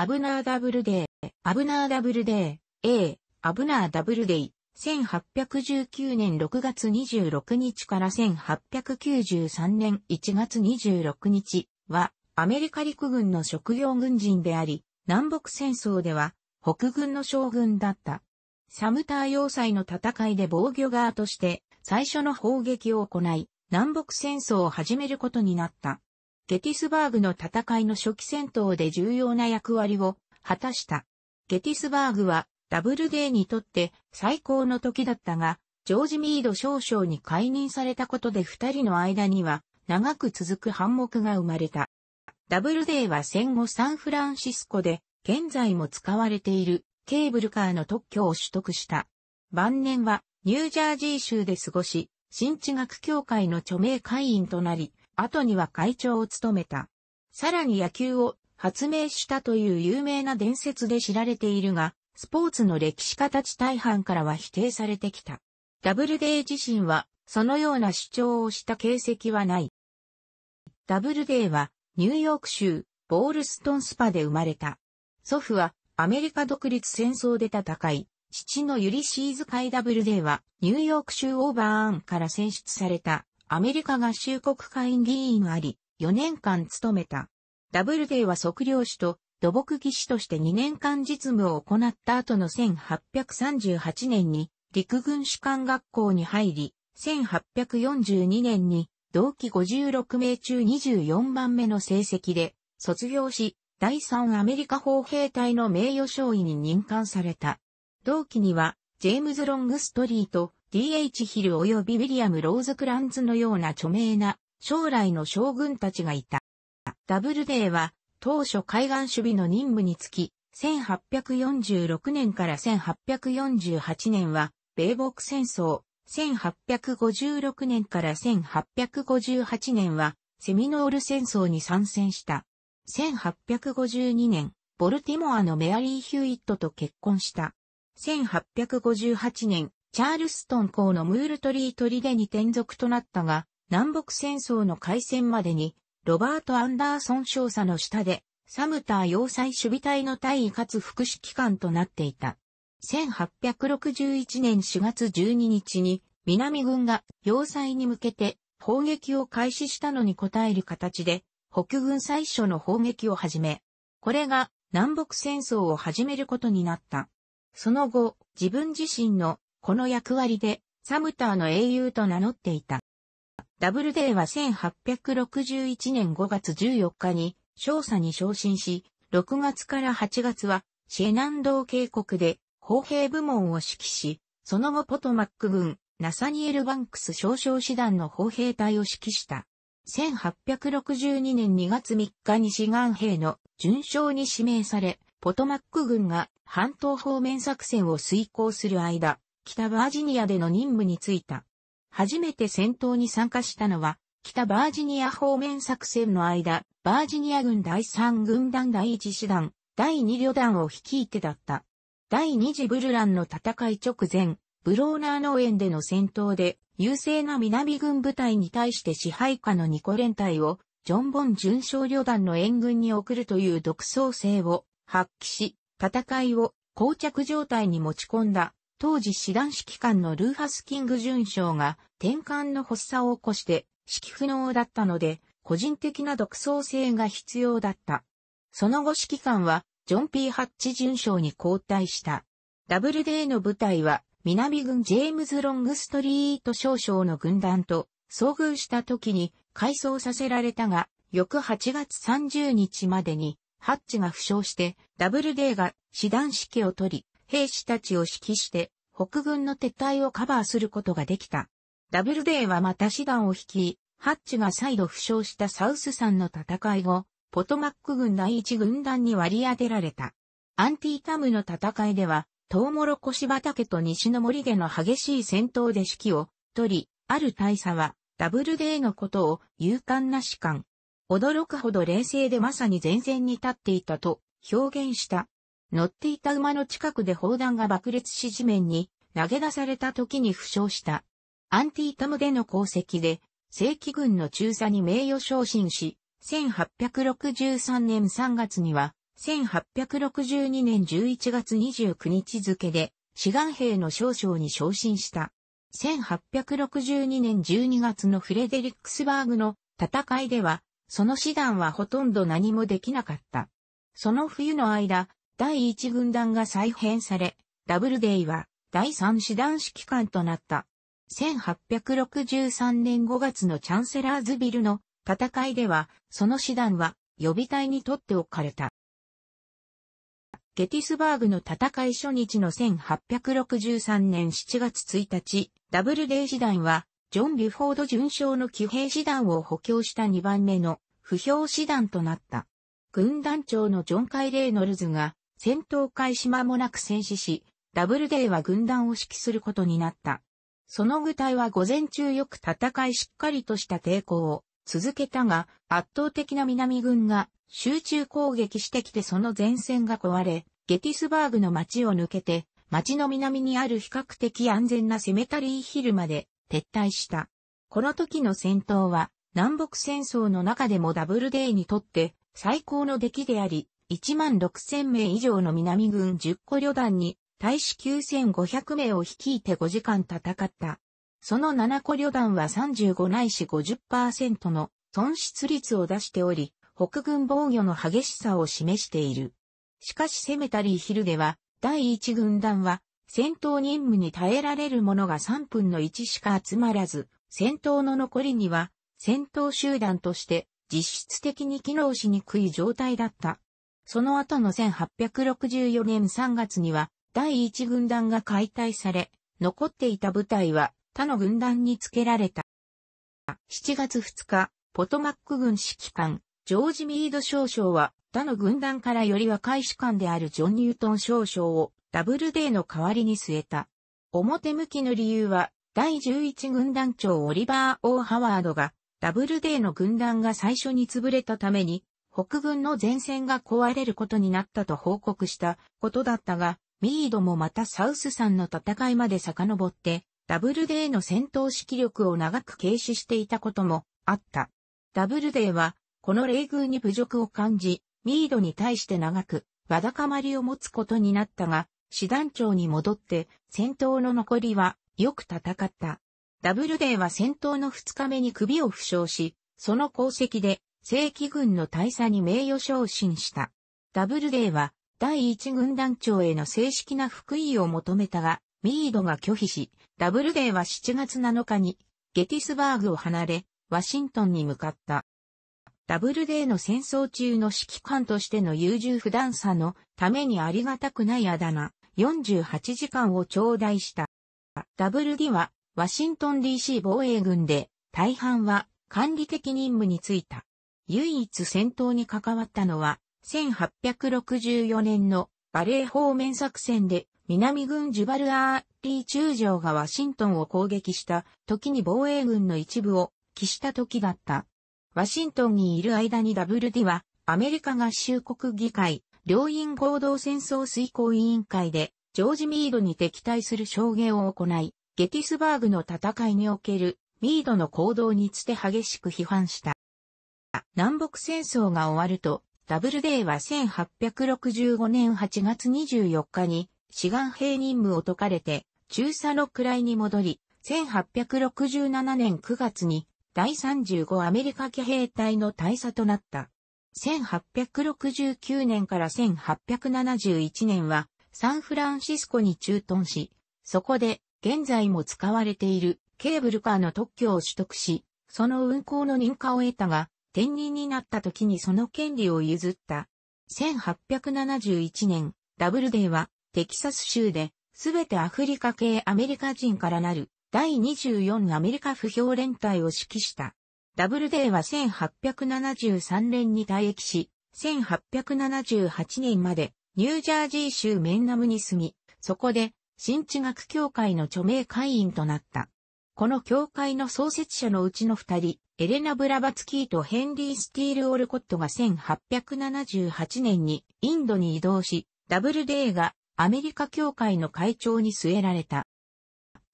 アブナーダブルデー、アブナーダブルデー、A、アブナーダブルデイ、1819年6月26日から1893年1月26日は、アメリカ陸軍の職業軍人であり、南北戦争では、北軍の将軍だった。サムター要塞の戦いで防御側として、最初の砲撃を行い、南北戦争を始めることになった。ゲティスバーグの戦いの初期戦闘で重要な役割を果たした。ゲティスバーグはダブルデーにとって最高の時だったが、ジョージ・ミード少将に解任されたことで二人の間には長く続く反目が生まれた。ダブルデーは戦後サンフランシスコで現在も使われているケーブルカーの特許を取得した。晩年はニュージャージー州で過ごし、新地学協会の著名会員となり、後には会長を務めた。さらに野球を発明したという有名な伝説で知られているが、スポーツの歴史家たち大半からは否定されてきた。ダブルデー自身は、そのような主張をした形跡はない。ダブルデーは、ニューヨーク州、ボールストンスパで生まれた。祖父は、アメリカ独立戦争で戦い、父のユリシーズ・会ダブルデーは、ニューヨーク州オーバーアンから選出された、アメリカ合衆国会議員あり、4年間務めた。ダブルデーは測量士と土木技師として2年間実務を行った後の1838年に陸軍士官学校に入り、1842年に同期56名中24番目の成績で卒業し、第3アメリカ砲兵隊の名誉少尉に任官された。同期には、ジェームズ・ロングストリート、D.H. ヒル及びウィリアム・ローズ・クランズのような著名な将来の将軍たちがいた。ダブルデーは当初海岸守備の任務につき、1846年から1848年は米国戦争、1856年から1858年はセミノール戦争に参戦した。1852年、ボルティモアのメアリー・ヒューイットと結婚した。1858年、チャールストン港のムールトリートリデに転属となったが、南北戦争の開戦までに、ロバート・アンダーソン少佐の下で、サムター要塞守備隊の隊位かつ副指揮官となっていた。1861年4月12日に、南軍が要塞に向けて砲撃を開始したのに応える形で、北軍最初の砲撃を始め、これが南北戦争を始めることになった。その後、自分自身のこの役割でサムターの英雄と名乗っていた。ダブルデーは1861年5月14日に少佐に昇進し、6月から8月はシェナンドー渓谷で砲兵部門を指揮し、その後ポトマック軍、ナサニエル・バンクス少将師団の砲兵隊を指揮した。1862年2月3日に志願兵の順将に指名され、ポトマック軍が半島方面作戦を遂行する間、北バージニアでの任務に就いた。初めて戦闘に参加したのは、北バージニア方面作戦の間、バージニア軍第3軍団第1師団、第2旅団を率いてだった。第2次ブルランの戦い直前、ブローナー農園での戦闘で、優勢な南軍部隊に対して支配下のニコ連隊を、ジョン・ボン巡将旅団の援軍に送るという独創性を発揮し、戦いを膠着状態に持ち込んだ当時師団指揮官のルーハスキング准将が転換の発作を起こして指揮不能だったので、個人的な独創性が必要だった。その後指揮官は、ジョン・ P・ ハッチ准将に交代した。ダブルデーの部隊は、南軍ジェームズ・ロングストリート少将の軍団と遭遇した時に改装させられたが、翌8月30日までに、ハッチが負傷して、ダブルデーが師団指揮を取り、兵士たちを指揮して、北軍の撤退をカバーすることができた。ダブルデーはまた師団を率い、ハッチが再度負傷したサウス山の戦い後、ポトマック軍第一軍団に割り当てられた。アンティータムの戦いでは、トウモロコシ畑と西の森での激しい戦闘で指揮を取り、ある大佐は、ダブルデーのことを勇敢な士官。驚くほど冷静でまさに前線に立っていたと表現した乗っていた馬の近くで砲弾が爆裂し地面に投げ出された時に負傷した。アンティータムでの功績で、正規軍の中佐に名誉昇進し、1863年3月には、1862年11月29日付で、志願兵の少将に昇進した。1862年12月のフレデリックスバーグの戦いでは、その師団はほとんど何もできなかった。その冬の間、第1軍団が再編され、ダブルデイは第3師団指揮官となった。1863年5月のチャンセラーズビルの戦いでは、その師団は予備隊にとって置かれた。ゲティスバーグの戦い初日の1863年7月1日、ダブルデイ師団は、ジョン・ビュフォード巡将の騎兵師団を補強した2番目の不評師団となった。軍団長のジョン・カイレイノルズが戦闘開始間もなく戦死し、ダブルデイは軍団を指揮することになった。その具体は午前中よく戦いしっかりとした抵抗を続けたが、圧倒的な南軍が集中攻撃してきてその前線が壊れ、ゲティスバーグの街を抜けて、街の南にある比較的安全なセメタリーヒルまで撤退した。この時の戦闘は南北戦争の中でもダブルデイにとって最高の出来であり、1万6000名以上の南軍10個旅団に、大使9500名を率いて5時間戦った。その7個旅団は35ないし50%の損失率を出しており、北軍防御の激しさを示している。しかし攻めたリーヒルでは、第1軍団は、戦闘任務に耐えられるものが3分の1しか集まらず、戦闘の残りには、戦闘集団として実質的に機能しにくい状態だった。その後の1864年3月には、第一軍団が解体され、残っていた部隊は他の軍団に付けられた。7月2日、ポトマック軍指揮官、ジョージ・ミード少将は、他の軍団からより若い士官であるジョン・ニュートン少将をダブルデーの代わりに据えた。表向きの理由は、第11軍団長オリバー・オー・ハワードが、ダブルデーの軍団が最初に潰れたために、北軍の前線が壊れることになったと報告したことだったが、ミードもまたサウス山の戦いまで遡って、ダブルデーの戦闘指揮力を長く軽視していたこともあった。ダブルデーは、この冷遇に侮辱を感じ、ミードに対して長く、わだかまりを持つことになったが、師団長に戻って、戦闘の残りは、よく戦った。ダブルデーは戦闘の2日目に首を負傷し、その功績で、正規軍の大佐に名誉昇進した。ダブルデーは、第一軍団長への正式な福井を求めたが、ミードが拒否し、ダブルデーは7月7日に、ゲティスバーグを離れ、ワシントンに向かった。ダブルデーの戦争中の指揮官としての優柔不断さのためにありがたくないあだ名、48時間を頂戴した。ダブルディは、ワシントン DC 防衛軍で、大半は管理的任務に就いた。唯一戦闘に関わったのは、1864年のバレー方面作戦で南軍ジュバルアーリー中将がワシントンを攻撃した時に防衛軍の一部を帰した時だった。ワシントンにいる間に WD はアメリカ合衆国議会両院合同戦争遂行委員会でジョージ・ミードに敵対する証言を行い、ゲティスバーグの戦いにおけるミードの行動につて激しく批判した。南北戦争が終わると、ダブルデーは1865年8月24日に志願兵任務を解かれて中佐の位に戻り、1867年9月に第35アメリカ騎兵隊の大佐となった。1869年から1871年はサンフランシスコに駐屯し、そこで現在も使われているケーブルカーの特許を取得し、その運行の認可を得たが、転任になった時にその権利を譲った。1871年、ダブルデーは、テキサス州で、すべてアフリカ系アメリカ人からなる、第24アメリカ不評連隊を指揮した。ダブルデーは1873年に退役し、1878年まで、ニュージャージー州メンナムに住み、そこで、新地学協会の著名会員となった。この教会の創設者のうちの二人、エレナ・ブラバツキーとヘンリー・スティール・オルコットが1878年にインドに移動し、ダブルデーがアメリカ協会の会長に据えられた。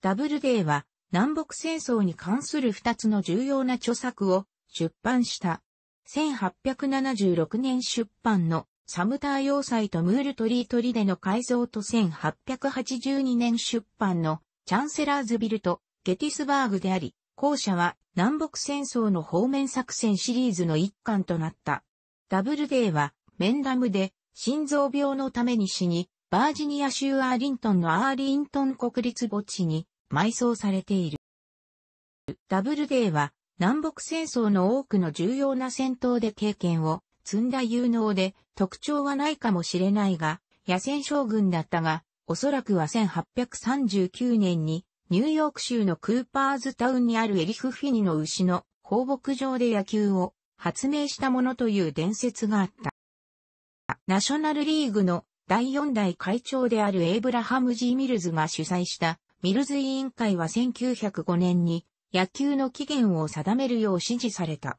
ダブルデーは南北戦争に関する二つの重要な著作を出版した。1876年出版のサムター要塞とムールトリートリでの改造と1882年出版のチャンセラーズビルとゲティスバーグであり、後者は南北戦争の方面作戦シリーズの一環となった。ダブルデーはメンダムで心臓病のために死に、バージニア州アーリントンのアーリントン国立墓地に埋葬されている。ダブルデーは南北戦争の多くの重要な戦闘で経験を積んだ有能で特徴はないかもしれないが、野戦将軍だったが、おそらくは1839年にニューヨーク州のクーパーズタウンにあるエリフ・フィニの牛の放牧場で野球を発明したものという伝説があった。ナショナルリーグの第4代会長であるエイブラハム・ジー・ミルズが主催したミルズ委員会は1905年に野球の起源を定めるよう指示された。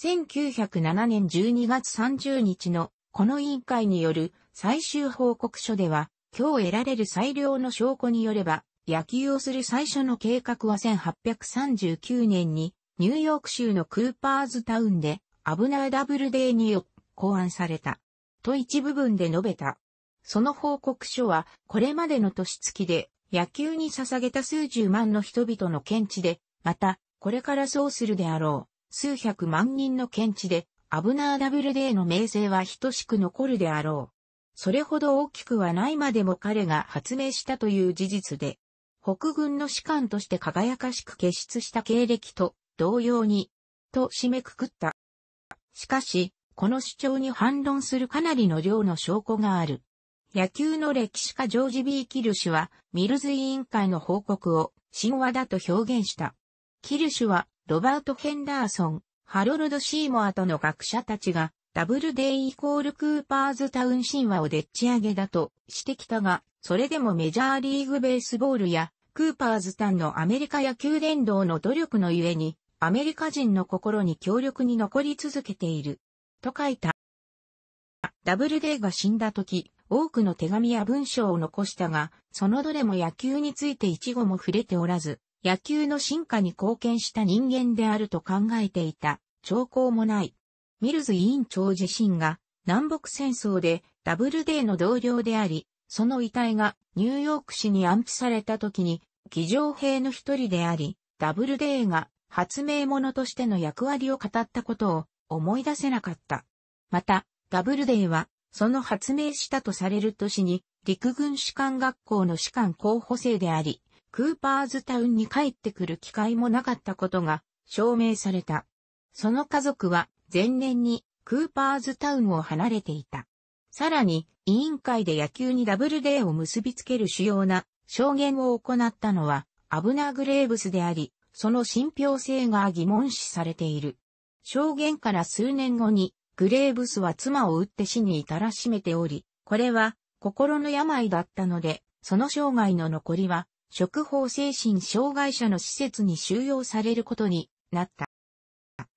1907年12月30日のこの委員会による最終報告書では、今日得られる最良の証拠によれば、野球をする最初の計画は1839年にニューヨーク州のクーパーズタウンでアブナーダブルデーによ考案された。と一部分で述べた。その報告書はこれまでの年月で野球に捧げた数十万の人々の検知で、またこれからそうするであろう数百万人の検知でアブナーダブルデーの名声は等しく残るであろう。それほど大きくはないまでも彼が発明したという事実で、北軍の士官として輝かしく傑出した経歴と同様に、と締めくくった。しかし、この主張に反論するかなりの量の証拠がある。野球の歴史家ジョージ・ B・ キルシュは、ミルズ委員会の報告を神話だと表現した。キルシュは、ロバート・ヘンダーソン、ハロルド・シーモアとの学者たちが、ダブルデイイコールクーパーズタウン神話をでっち上げだとしてきたが、それでもメジャーリーグベースボールや、クーパーズタンのアメリカ野球連動の努力のゆえに、アメリカ人の心に強力に残り続けている。と書いた。ダブルデーが死んだ時、多くの手紙や文章を残したが、そのどれも野球について一語も触れておらず、野球の進化に貢献した人間であると考えていた、兆候もない。ミルズ委員長自身が、南北戦争でダブルデーの同僚であり、その遺体がニューヨーク市に安置された時に、議場兵の一人であり、ダブルデーが発明者としての役割を語ったことを思い出せなかった。また、ダブルデーは、その発明したとされる年に、陸軍士官学校の士官候補生であり、クーパーズタウンに帰ってくる機会もなかったことが証明された。その家族は前年にクーパーズタウンを離れていた。さらに、委員会で野球にダブルデーを結びつける主要な証言を行ったのはアブナグレーブスであり、その信憑性が疑問視されている。証言から数年後にグレーブスは妻を撃って死に至らしめており、これは心の病だったので、その生涯の残りは、食法精神障害者の施設に収容されることになった。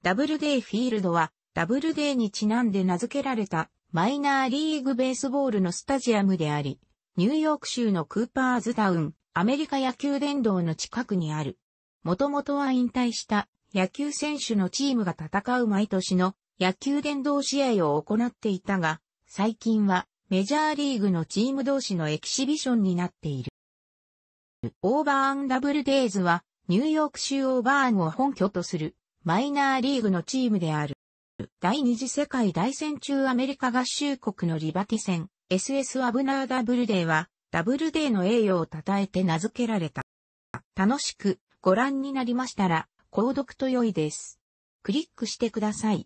ダブルデイフィールドは、ダブルデイにちなんで名付けられたマイナーリーグベースボールのスタジアムであり、ニューヨーク州のクーパーズタウン、アメリカ野球殿堂の近くにある。もともとは引退した野球選手のチームが戦う毎年の野球殿堂試合を行っていたが、最近はメジャーリーグのチーム同士のエキシビションになっている。オーバーンダブルデイズはニューヨーク州オーバーンを本拠とするマイナーリーグのチームである。第二次世界大戦中アメリカ合衆国のリバティ戦、SS アブナーダブルデーは、ダブルデーの栄誉を称えて名付けられた。楽しくご覧になりましたら、購読と良いです。クリックしてください。